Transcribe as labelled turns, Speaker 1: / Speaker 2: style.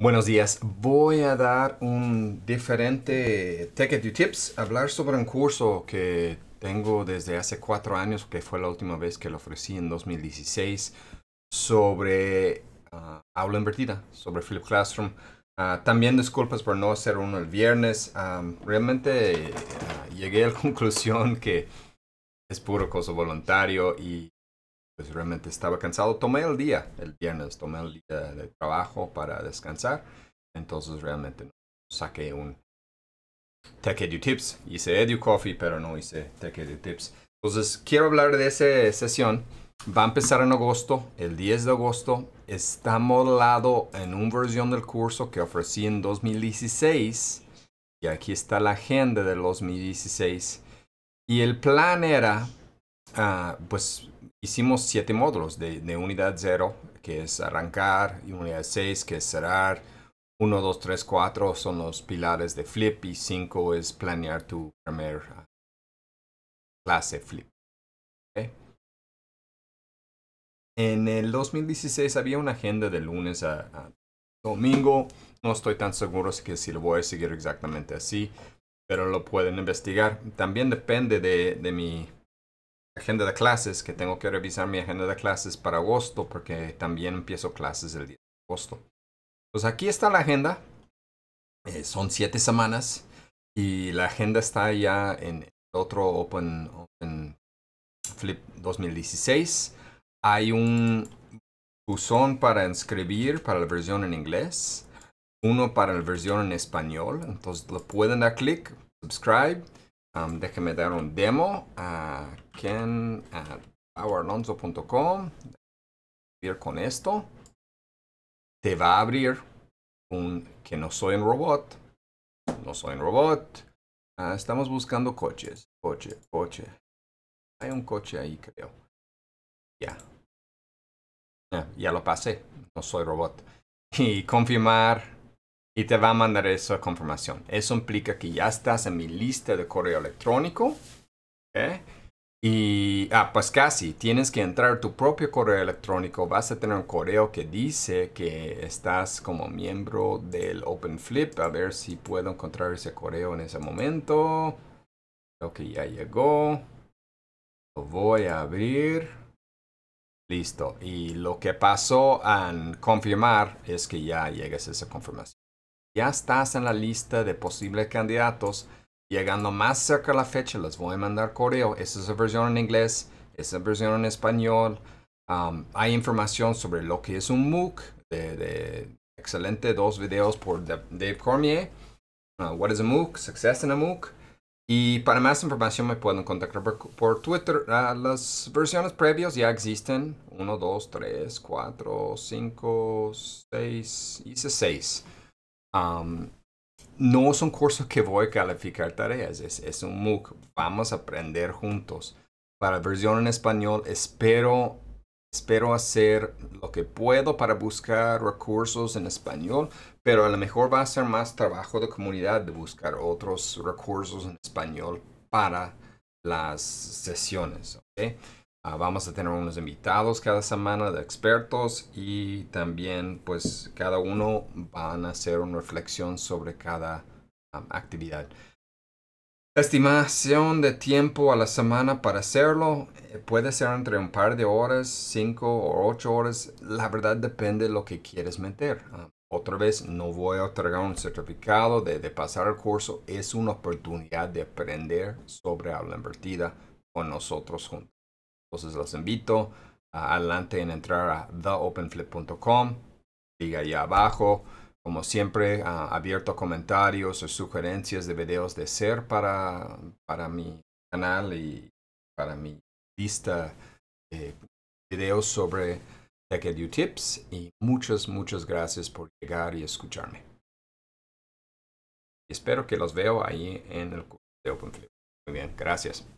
Speaker 1: Buenos días, voy a dar un diferente ticket de Tips, hablar sobre un curso que tengo desde hace cuatro años, que fue la última vez que lo ofrecí en 2016, sobre ah, aula invertida, sobre Flip Classroom. Ah, también disculpas por no hacer uno el viernes, ah, realmente llegué a la conclusión que es puro cosa voluntario y pues realmente estaba cansado. Tomé el día, el viernes, tomé el día de trabajo para descansar. Entonces realmente saqué un Tech Edu Tips. Hice Edu Coffee, pero no hice Tech Edu Tips. Entonces quiero hablar de esa sesión. Va a empezar en agosto, el 10 de agosto. Está modelado en una versión del curso que ofrecí en 2016. Y aquí está la agenda del 2016. Y el plan era Ah, pues hicimos siete módulos de, unidad 0, que es arrancar, y unidad 6, que es cerrar. 1, 2, 3, 4 son los pilares de flip y 5 es planear tu primer ah, clase flip. En el 2016 había una agenda de lunes a, domingo. No estoy tan seguro que si lo voy a seguir exactamente así, pero lo pueden investigar. También depende de, de mi agenda de clases, que tengo que revisar mi agenda de clases para agosto, porque también empiezo clases el 10 de agosto. Pues aquí está la agenda. Eh, son siete semanas y la agenda está ya en otro Open, Flip 2016. Hay un buzón para inscribir para la versión en inglés, uno para la versión en español. Entonces lo pueden dar clic, subscribe. Um, déjenme dar un demo. Ah, can at con esto te va a abrir un que no soy un robot no soy un robot ah, estamos buscando coches coche coche hay un coche ahí creo ya ah, ya lo pasé no soy robot y confirmar y te va a mandar esa confirmación. Eso implica que ya estás en mi lista de correo electrónico. eh y, ah, pues casi, tienes que entrar tu propio correo electrónico, vas a tener un correo que dice que estás como miembro del OpenFlip, a ver si puedo encontrar ese correo en ese momento. Creo que ya llegó. Lo voy a abrir. Listo. Y lo que pasó al confirmar es que ya llegas a esa confirmación. Ya estás en la lista de posibles candidatos Llegando más cerca a la fecha, les voy a mandar correo. Esta es la versión en inglés, esta es la versión en español. Um, hay información sobre lo que es un MOOC, de, excelente dos videos por Dave Cormier. Uh, what is a MOOC? Success in a MOOC. Y para más información me pueden contactar por, Twitter. Ah, las versiones previas ya existen. 1, 2, 3, 4, 5, 6. Hice 6 no es un curso que voy a calificar tareas, es, un MOOC. Vamos a aprender juntos. Para la versión en español, espero, espero hacer lo que puedo para buscar recursos en español, pero a lo mejor va a ser más trabajo de comunidad de buscar otros recursos en español para las sesiones. ¿okay? Ah, vamos a tener unos invitados cada semana de expertos y también pues cada uno van a hacer una reflexión sobre cada um, actividad. Estimación de tiempo a la semana para hacerlo eh, puede ser entre un par de horas, cinco o ocho horas. La verdad depende de lo que quieres meter. Ah, otra vez, no voy a otorgar un certificado de, de pasar el curso. Es una oportunidad de aprender sobre habla invertida con nosotros juntos. Entonces los invito adelante en entrar a theopenflip.com, diga ahí abajo. Como siempre, ah, abierto comentarios o sugerencias de videos de ser para, mi canal y para mi lista de videos sobre TechEdu Tips. Y muchas, muchas gracias por llegar y escucharme. Espero que los veo ahí en el curso de OpenFlip. Muy bien, gracias.